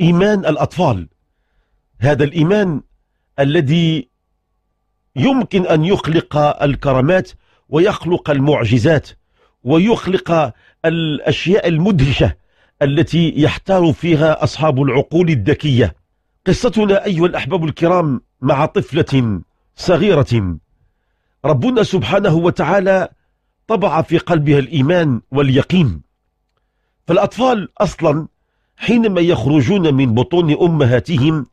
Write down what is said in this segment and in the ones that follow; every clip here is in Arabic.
إيمان الأطفال هذا الإيمان الذي يمكن أن يخلق الكرامات ويخلق المعجزات ويخلق الأشياء المدهشة التي يحتار فيها أصحاب العقول الذكية قصتنا أيها الأحباب الكرام مع طفلة صغيرة ربنا سبحانه وتعالى طبع في قلبها الإيمان واليقين فالأطفال أصلا حينما يخرجون من بطون أمهاتهم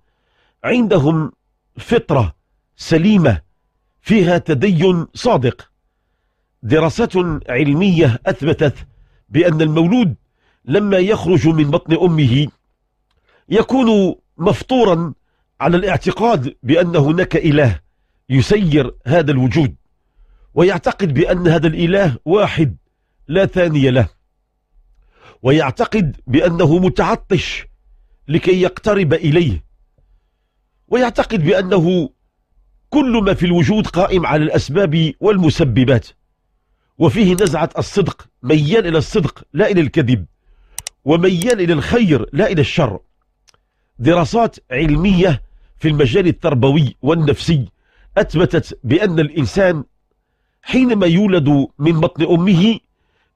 عندهم فطرة سليمة فيها تدين صادق دراسات علمية أثبتت بأن المولود لما يخرج من بطن أمه يكون مفطورا على الاعتقاد بأن هناك إله يسير هذا الوجود ويعتقد بأن هذا الإله واحد لا ثاني له ويعتقد بأنه متعطش لكي يقترب إليه ويعتقد بأنه كل ما في الوجود قائم على الأسباب والمسببات وفيه نزعة الصدق ميال إلى الصدق لا إلى الكذب وميال إلى الخير لا إلى الشر دراسات علمية في المجال التربوي والنفسي أثبتت بأن الإنسان حينما يولد من بطن أمه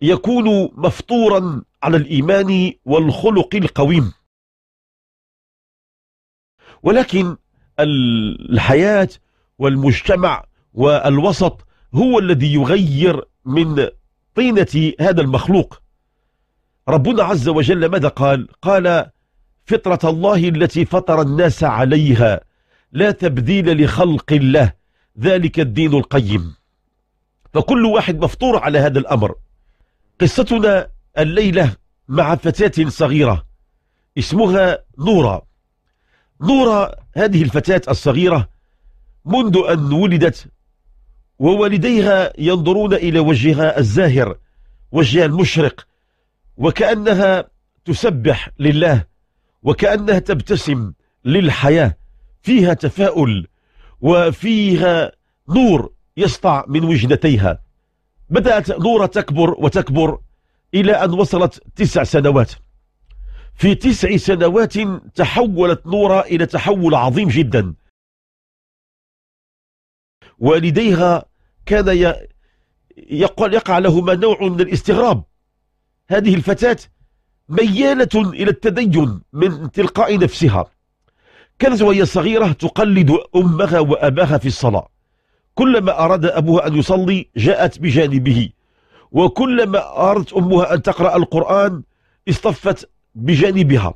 يكون مفطورا على الإيمان والخلق القويم ولكن الحياة والمجتمع والوسط هو الذي يغير من طينة هذا المخلوق ربنا عز وجل ماذا قال قال فطرة الله التي فطر الناس عليها لا تبديل لخلق الله ذلك الدين القيم فكل واحد مفطور على هذا الأمر قصتنا الليلة مع فتاة صغيرة اسمها نورا نورا هذه الفتاة الصغيرة منذ أن ولدت ووالديها ينظرون إلى وجهها الزاهر وجهها المشرق وكأنها تسبح لله وكأنها تبتسم للحياة فيها تفاؤل وفيها نور يسطع من وجنتيها بدأت نورا تكبر وتكبر إلى أن وصلت تسع سنوات في تسع سنوات تحولت نورا إلى تحول عظيم جدا والديها كان يقع لهما نوع من الاستغراب هذه الفتاة ميالة إلى التدين من تلقاء نفسها كانت وهي صغيرة تقلد أمها وأباها في الصلاة كلما أراد أبوها أن يصلي جاءت بجانبه وكلما أردت أمها أن تقرأ القرآن اصطفت بجانبها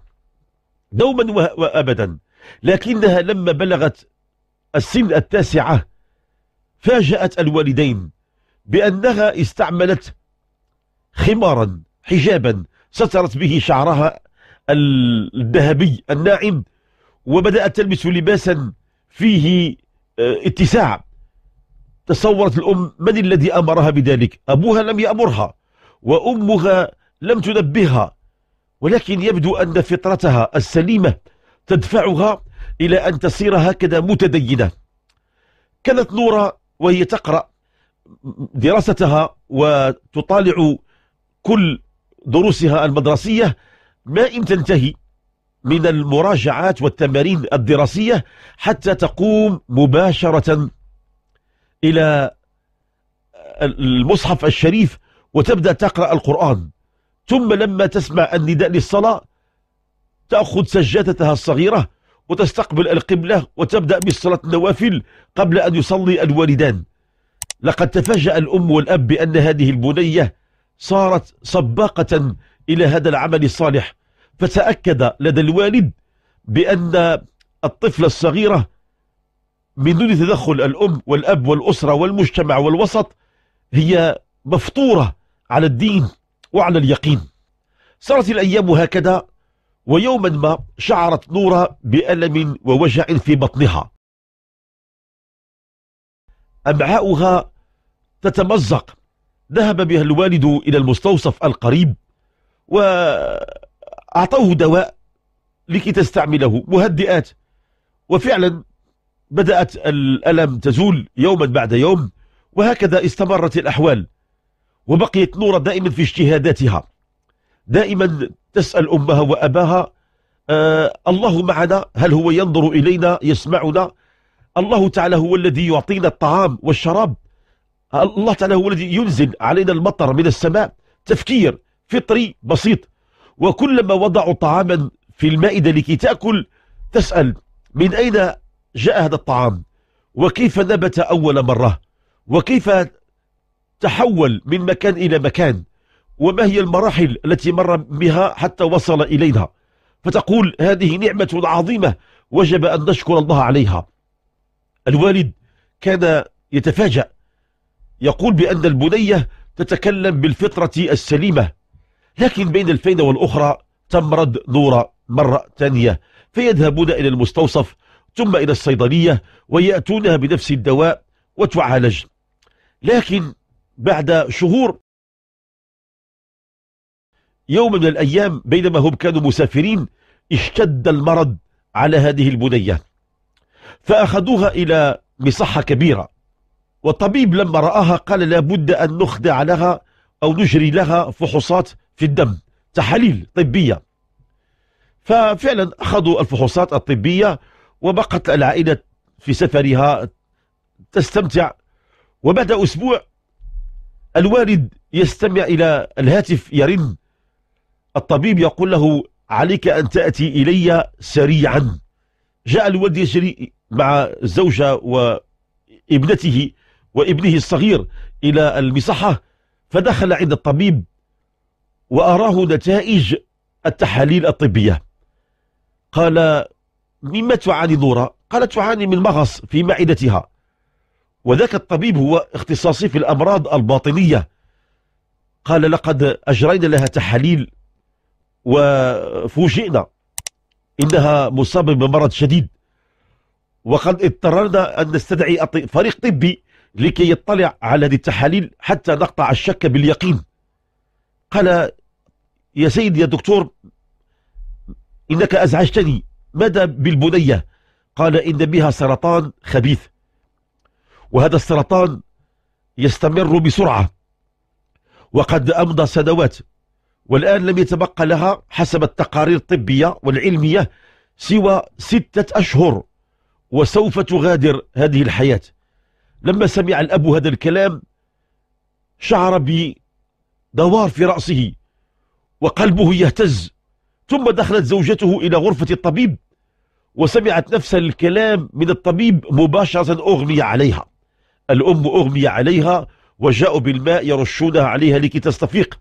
دوما وأبدا لكنها لما بلغت السن التاسعة فاجأت الوالدين بأنها استعملت خمارا حجابا سترت به شعرها الذهبي الناعم وبدأت تلبس لباسا فيه آه، اتساع تصورت الأم من الذي أمرها بذلك أبوها لم يأمرها وأمها لم تنبهها ولكن يبدو أن فطرتها السليمة تدفعها إلى أن تصير هكذا متدينة كانت نورة وهي تقرأ دراستها وتطالع كل دروسها المدرسية ما إن تنتهي من المراجعات والتمارين الدراسية حتى تقوم مباشرة إلى المصحف الشريف وتبدأ تقرأ القرآن ثم لما تسمع النداء للصلاة تأخذ سجادتها الصغيرة وتستقبل القبلة وتبدأ بالصلاة النوافل قبل أن يصلي الوالدان لقد تفاجأ الأم والأب بأن هذه البنية صارت سباقة إلى هذا العمل الصالح فتأكد لدى الوالد بأن الطفلة الصغيرة بدون تدخل الأم والأب والأسرة والمجتمع والوسط هي مفطورة على الدين وعلى اليقين صارت الأيام هكذا ويوما ما شعرت نورة بألم ووجع في بطنها أمعاؤها تتمزق ذهب بها الوالد إلى المستوصف القريب وأعطوه دواء لكي تستعمله مهدئات وفعلا بدأت الألم تزول يوما بعد يوم وهكذا استمرت الأحوال وبقيت نورة دائما في اجتهاداتها دائما تسأل أمها وأباها آه الله معنا هل هو ينظر إلينا يسمعنا الله تعالى هو الذي يعطينا الطعام والشراب الله تعالى هو الذي ينزل علينا المطر من السماء تفكير فطري بسيط وكلما وضعوا طعاما في المائدة لكي تأكل تسأل من أين جاء هذا الطعام وكيف نبت أول مرة وكيف تحول من مكان إلى مكان وما هي المراحل التي مر بها حتى وصل إلينا فتقول هذه نعمة عظيمة وجب أن نشكر الله عليها الوالد كان يتفاجأ يقول بأن البنية تتكلم بالفطرة السليمة لكن بين الفين والأخرى تمرض نورا مرة ثانية فيذهبون إلى المستوصف ثم إلى الصيدلية ويأتونها بنفس الدواء وتعالج لكن بعد شهور يوم من الأيام بينما هم كانوا مسافرين اشتد المرض على هذه البنية فأخذوها إلى مصحة كبيرة والطبيب لما رآها قال لابد أن نخضع لها أو نجري لها فحوصات في الدم تحاليل طبية ففعلا أخذوا الفحوصات الطبية وبقت العائلة في سفرها تستمتع وبعد أسبوع الوالد يستمع إلى الهاتف يرن الطبيب يقول له عليك أن تأتي إلي سريعا جاء الولد يجري مع الزوجة وابنته وابنه الصغير إلى المصحة فدخل عند الطبيب وأراه نتائج التحاليل الطبية قال مما تعاني نورا قالت تعاني من مغص في معدتها وذاك الطبيب هو اختصاصي في الأمراض الباطنية قال لقد أجرينا لها تحاليل وفوجئنا إنها مصابة بمرض شديد وقد اضطررنا أن نستدعي فريق طبي لكي يطلع على هذه التحاليل حتى نقطع الشك باليقين قال يا سيدي يا دكتور إنك أزعجتني بدا بالبنيه قال ان بها سرطان خبيث وهذا السرطان يستمر بسرعه وقد امضى سنوات والان لم يتبقى لها حسب التقارير الطبيه والعلميه سوى سته اشهر وسوف تغادر هذه الحياه لما سمع الاب هذا الكلام شعر بدوار في راسه وقلبه يهتز ثم دخلت زوجته إلى غرفة الطبيب وسمعت نفس الكلام من الطبيب مباشرة أغمي عليها الأم أغمي عليها وجاءوا بالماء يرشونها عليها لكي تستفيق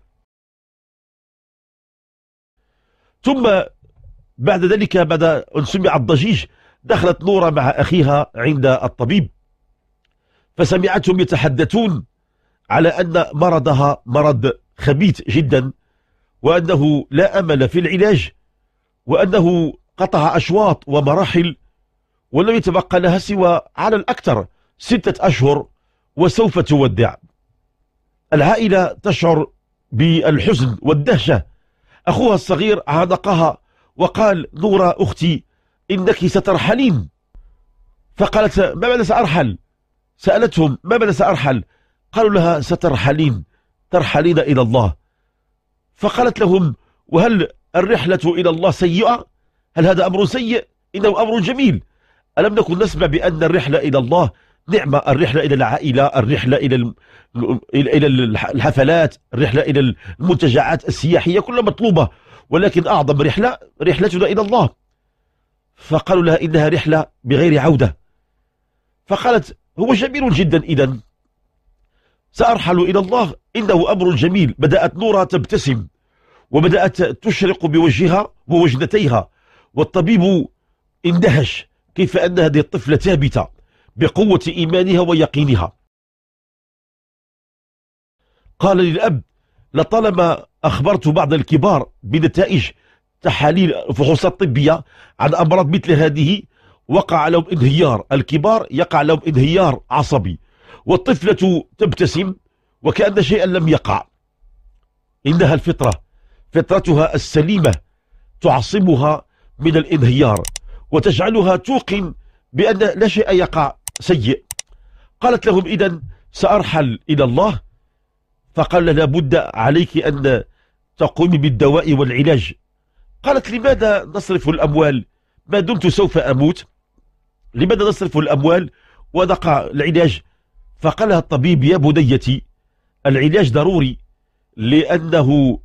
ثم بعد ذلك بعد أن سمع الضجيج دخلت نورة مع أخيها عند الطبيب فسمعتهم يتحدثون على أن مرضها مرض خبيث جدا وأنه لا أمل في العلاج وأنه قطع أشواط ومراحل ولم يتبقى لها سوى على الأكثر ستة أشهر وسوف تودع العائلة تشعر بالحزن والدهشة أخوها الصغير عانقها وقال نورا أختي إنك سترحلين فقالت ما ماذا سأرحل سألتهم ما ماذا سأرحل قالوا لها سترحلين ترحلين إلى الله فقالت لهم وهل الرحلة إلى الله سيئة هل هذا أمر سيء إنه أمر جميل ألم نكن نسمع بأن الرحلة إلى الله نعمة الرحلة إلى العائلة الرحلة إلى إلى الحفلات الرحلة إلى المنتجعات السياحية كلها مطلوبة ولكن أعظم رحلة رحلتنا إلى الله فقالوا لها إنها رحلة بغير عودة فقالت هو جميل جدا إذن سأرحل إلى الله إنه أمر جميل بدأت نورا تبتسم وبدأت تشرق بوجهها ووجنتيها والطبيب اندهش كيف أن هذه الطفلة ثابتة بقوة إيمانها ويقينها قال للأب لطالما أخبرت بعض الكبار بنتائج تحاليل فحوصات طبية عن أمراض مثل هذه وقع لهم انهيار الكبار يقع لهم انهيار عصبي والطفلة تبتسم وكأن شيئا لم يقع إنها الفطرة فطرتها السليمة تعصمها من الانهيار وتجعلها توقن بأن لا شيء يقع سيء قالت لهم إذا سأرحل إلى الله فقال لابد عليك أن تقومي بالدواء والعلاج قالت لماذا نصرف الأموال ما دمت سوف أموت لماذا نصرف الأموال ونقع العلاج فقال لها الطبيب يا بنيتي العلاج ضروري لأنه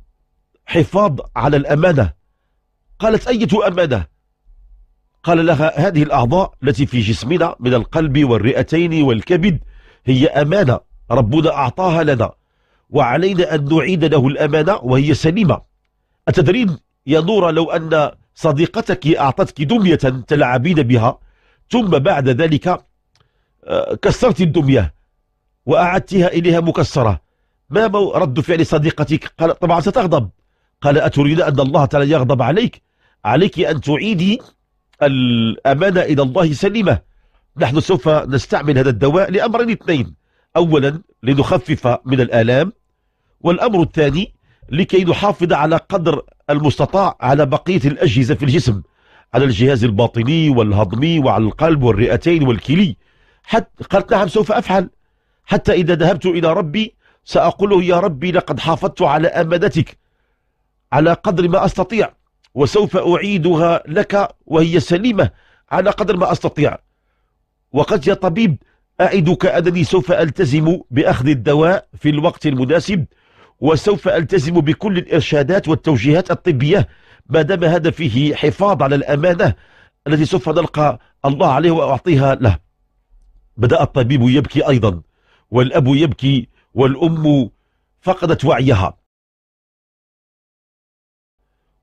حفاظ على الأمانة قالت أية أمانة قال لها هذه الأعضاء التي في جسمنا من القلب والرئتين والكبد هي أمانة ربنا أعطاها لنا وعلينا أن نعيد له الأمانة وهي سليمة أتدرين يا نورة لو أن صديقتك أعطتك دمية تلعبين بها ثم بعد ذلك آه، كسرت الدمية وأعدتها إليها مكسرة ما رد فعل صديقتك قال طبعا ستغضب قال أتريد أن الله تعالى يغضب عليك عليك أن تعيدي الأمانة إلى الله سليمة نحن سوف نستعمل هذا الدواء لأمرين اثنين أولا لنخفف من الآلام والأمر الثاني لكي نحافظ على قدر المستطاع على بقية الأجهزة في الجسم على الجهاز الباطني والهضمي وعلى القلب والرئتين والكلي حتى قالت نعم سوف أفعل حتى إذا ذهبت إلى ربي سأقول يا ربي لقد حافظت على أمانتك على قدر ما أستطيع وسوف أعيدها لك وهي سليمة على قدر ما أستطيع وقد يا طبيب أعدك أنني سوف ألتزم بأخذ الدواء في الوقت المناسب وسوف ألتزم بكل الإرشادات والتوجيهات الطبية ما دام هذا فيه حفاظ على الأمانة التي سوف نلقى الله عليه وأعطيها له بدأ الطبيب يبكي أيضا والأب يبكي والأم فقدت وعيها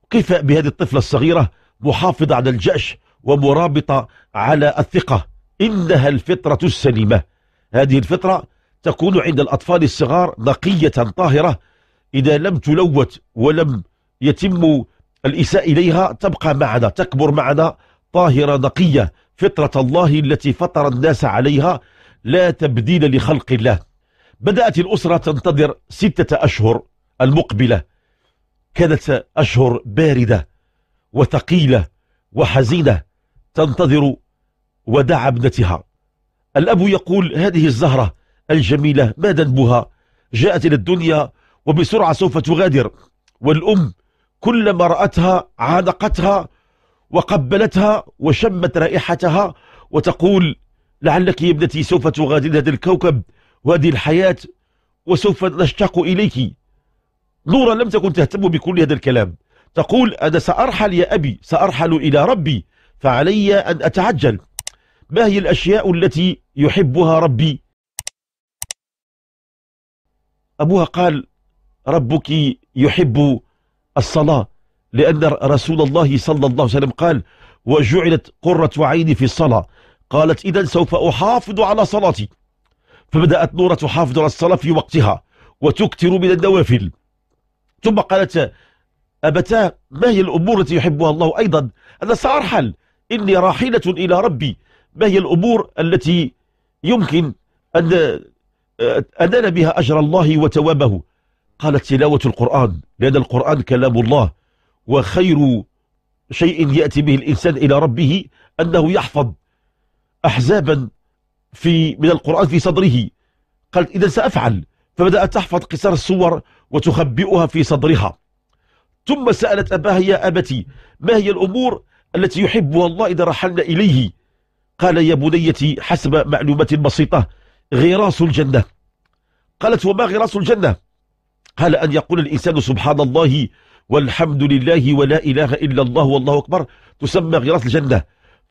كيف بهذه الطفلة الصغيرة محافظة على الجأش ومرابطة على الثقة إنها الفطرة السليمة هذه الفطرة تكون عند الأطفال الصغار نقية طاهرة إذا لم تلوت ولم يتم الإساءة إليها تبقى معنا تكبر معنا طاهرة نقية فطرة الله التي فطر الناس عليها لا تبديل لخلق الله بدأت الأسرة تنتظر ستة أشهر المقبلة كانت أشهر باردة وثقيلة وحزينة تنتظر وداع ابنتها الأب يقول هذه الزهرة الجميلة ما ذنبها جاءت إلى الدنيا وبسرعة سوف تغادر والأم كلما رأتها عانقتها وقبلتها وشمت رائحتها وتقول لعلك يا ابنتي سوف تغادرين هذا الكوكب وهذه الحياة وسوف نشتاق إليك نورا لم تكن تهتم بكل هذا الكلام تقول أنا سأرحل يا أبي سأرحل إلى ربي فعلي أن أتعجل ما هي الأشياء التي يحبها ربي أبوها قال ربك يحب الصلاة لأن رسول الله صلى الله عليه وسلم قال وجعلت قرة عيني في الصلاة قالت إذا سوف أحافظ على صلاتي فبدأت نورة تحافظ على الصلاة في وقتها وتكثر من النوافل ثم قالت أبتاه ما هي الأمور التي يحبها الله أيضا أنا سأرحل إني راحلة إلى ربي ما هي الأمور التي يمكن أن أنال بها أجر الله وتوابه قالت تلاوة القرآن لأن القرآن كلام الله وخير شيء يأتي به الإنسان إلى ربه أنه يحفظ أحزابا في من القرآن في صدره قالت إذا سأفعل فبدأت تحفظ قصار الصور وتخبئها في صدرها ثم سألت أباها يا أبتي ما هي الأمور التي يحبها الله إذا رحلنا إليه قال يا بنيتي حسب معلومات بسيطة غراس الجنة قالت وما غراس الجنة قال أن يقول الإنسان سبحان الله والحمد لله ولا إله إلا الله والله أكبر تسمى غراس الجنة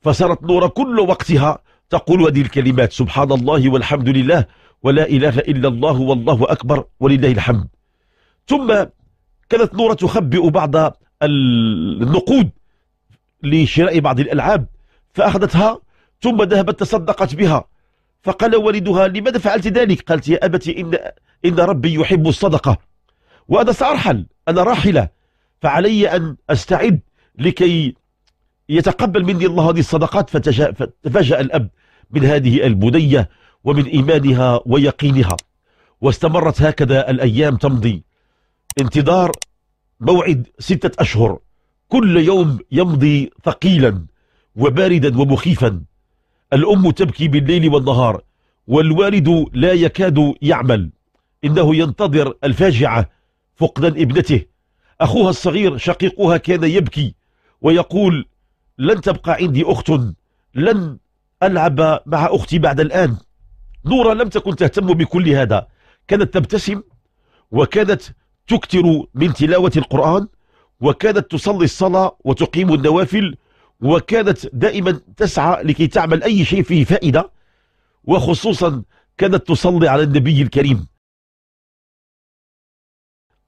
فصارت نور كل وقتها تقول هذه الكلمات سبحان الله والحمد لله ولا إله إلا الله والله أكبر ولله الحمد ثم كانت نورة تخبئ بعض النقود لشراء بعض الألعاب فأخذتها ثم ذهبت تصدقت بها فقال والدها لماذا فعلت ذلك قالت يا أبتي إن, إن ربي يحب الصدقة وأنا سأرحل أنا راحلة فعلي أن أستعد لكي يتقبل مني الله هذه الصدقات فتفاجأ الأب من هذه البنية ومن إيمانها ويقينها واستمرت هكذا الأيام تمضي انتظار موعد ستة أشهر كل يوم يمضي ثقيلا وباردا ومخيفا الأم تبكي بالليل والنهار والوالد لا يكاد يعمل إنه ينتظر الفاجعة فقدا ابنته أخوها الصغير شقيقها كان يبكي ويقول لن تبقى عندي أخت لن ألعب مع أختي بعد الآن نورا لم تكن تهتم بكل هذا كانت تبتسم وكانت تكثر من تلاوة القرآن وكانت تصلي الصلاة وتقيم النوافل وكانت دائما تسعى لكي تعمل أي شيء فيه فائدة وخصوصا كانت تصلي على النبي الكريم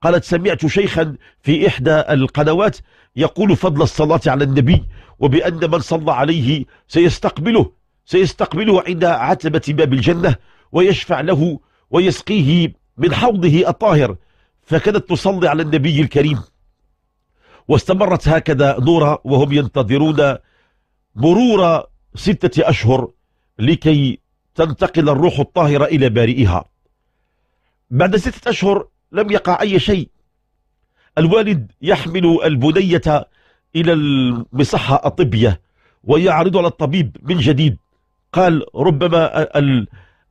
قالت سمعت شيخا في إحدى القنوات يقول فضل الصلاة على النبي وبأن من صلى عليه سيستقبله سيستقبله عند عتبة باب الجنة ويشفع له ويسقيه من حوضه الطاهر فكانت تصلي على النبي الكريم واستمرت هكذا نورا وهم ينتظرون مرور ستة أشهر لكي تنتقل الروح الطاهرة إلى بارئها بعد ستة أشهر لم يقع أي شيء الوالد يحمل البنية إلى المصحة الطبية ويعرض على الطبيب من جديد قال ربما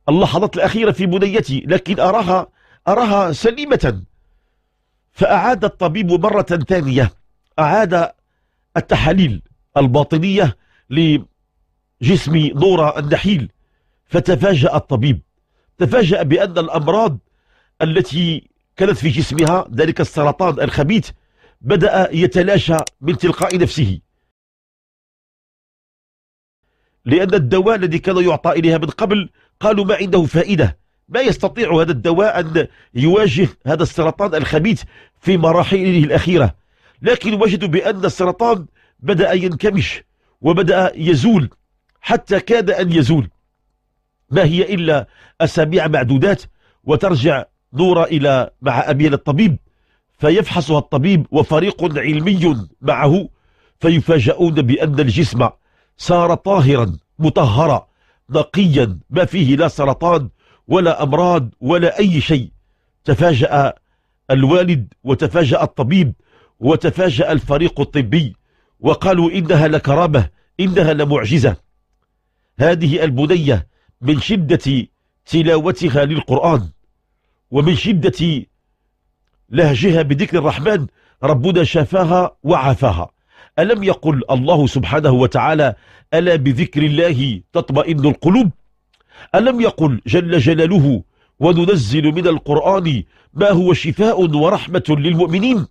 اللحظات الأخيرة في بنيتي لكن أراها أراها سليمة فأعاد الطبيب مرة ثانية أعاد التحاليل الباطنية لجسم نورة النحيل فتفاجأ الطبيب تفاجأ بأن الأمراض التي كانت في جسمها ذلك السرطان الخبيث بدأ يتلاشى من تلقاء نفسه لأن الدواء الذي كان يعطى إليها من قبل قالوا ما عنده فائدة ما يستطيع هذا الدواء أن يواجه هذا السرطان الخبيث في مراحله الأخيرة لكن وجدوا بأن السرطان بدأ ينكمش وبدأ يزول حتى كاد أن يزول ما هي إلا أسابيع معدودات وترجع دور إلى مع أبي الطبيب فيفحصها الطبيب وفريق علمي معه فيفاجؤون بأن الجسم صار طاهرا مطهرا نقيا ما فيه لا سرطان ولا أمراض ولا أي شيء تفاجأ الوالد وتفاجأ الطبيب وتفاجأ الفريق الطبي وقالوا إنها لكرامة إنها لمعجزة هذه البنية من شدة تلاوتها للقرآن ومن شدة لهجها بذكر الرحمن ربنا شفاها وعافاها ألم يقل الله سبحانه وتعالى ألا بذكر الله تطمئن القلوب ألم يقل جل جلاله وننزل من القرآن ما هو شفاء ورحمة للمؤمنين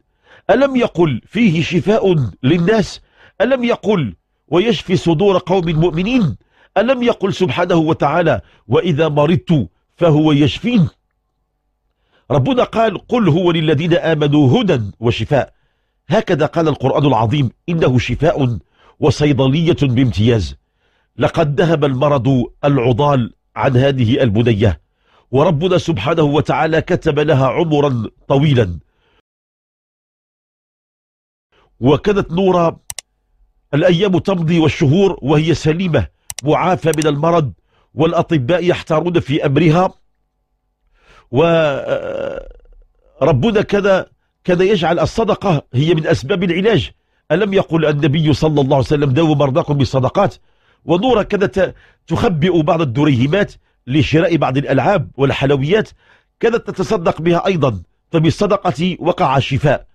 ألم يقل فيه شفاء للناس ألم يقل ويشفي صدور قوم مؤمنين ألم يقل سبحانه وتعالى وإذا مرضت فهو يشفين ربنا قال قل هو للذين آمنوا هدى وشفاء هكذا قال القرآن العظيم إنه شفاء وصيدلية بامتياز لقد ذهب المرض العضال عن هذه البنية وربنا سبحانه وتعالى كتب لها عمرا طويلا وكانت نورا الأيام تمضي والشهور وهي سليمة معافى من المرض والأطباء يحتارون في أمرها وربنا آه، آه، كذا كذا يجعل الصدقة هي من أسباب العلاج ألم يقل النبي صلى الله عليه وسلم دو مرضاكم بالصدقات ونورا كذا تخبئ بعض الدريهمات لشراء بعض الألعاب والحلويات كذا تتصدق بها أيضا فبالصدقة وقع شفاء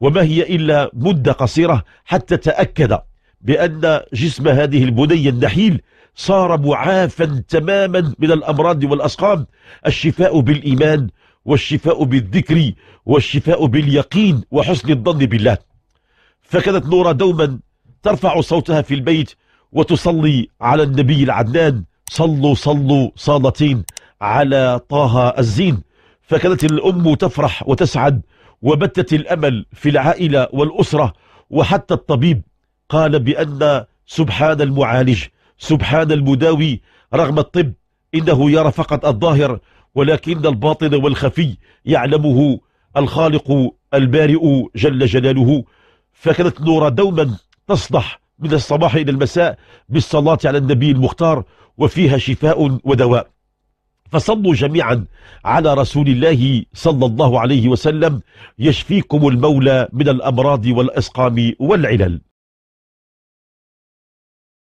وما هي إلا مدة قصيرة حتى تأكد بأن جسم هذه البنية النحيل صار معافا تماما من الأمراض والأسقام الشفاء بالإيمان والشفاء بالذكر والشفاء باليقين وحسن الظن بالله فكانت نورا دوما ترفع صوتها في البيت وتصلي على النبي العدنان صلوا صلوا صالتين على طه الزين فكانت الأم تفرح وتسعد وبتت الأمل في العائلة والأسرة وحتى الطبيب قال بأن سبحان المعالج سبحان المداوي رغم الطب إنه يرى فقط الظاهر ولكن الباطن والخفي يعلمه الخالق البارئ جل جلاله فكانت نورا دوما تصدح من الصباح إلى المساء بالصلاة على النبي المختار وفيها شفاء ودواء فصلوا جميعا على رسول الله صلى الله عليه وسلم يشفيكم المولى من الأمراض والأسقام والعلل